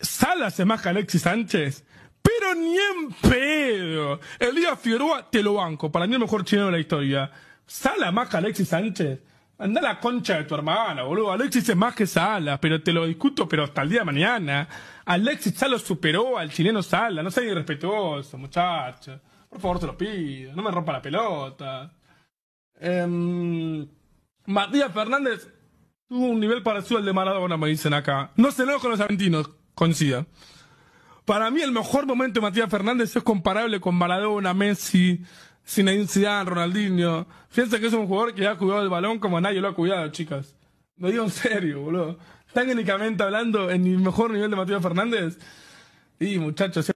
Sala se más Alexis Sánchez. Pero ni en pedo. día Figueroa te lo banco. Para mí el mejor chileno de la historia. Sala más que Alexis Sánchez. Anda la concha de tu hermana, boludo. Alexis es más que sala, pero te lo discuto, pero hasta el día de mañana. Alexis Salas superó al chileno Sala. No seas irrespetuoso, muchacho. Por favor, te lo pido. No me rompa la pelota. Em, Matías Fernández tuvo un nivel para al de Maradona, me dicen acá. No se con los argentinos coincida. Para mí el mejor momento de Matías Fernández es comparable con Maradona, Messi, Zinedine Zidane, Ronaldinho. Fíjense que es un jugador que ya ha jugado el balón como nadie lo ha cuidado, chicas. Lo digo en serio, boludo. Técnicamente hablando, en el mejor nivel de Matías Fernández. Y muchachos,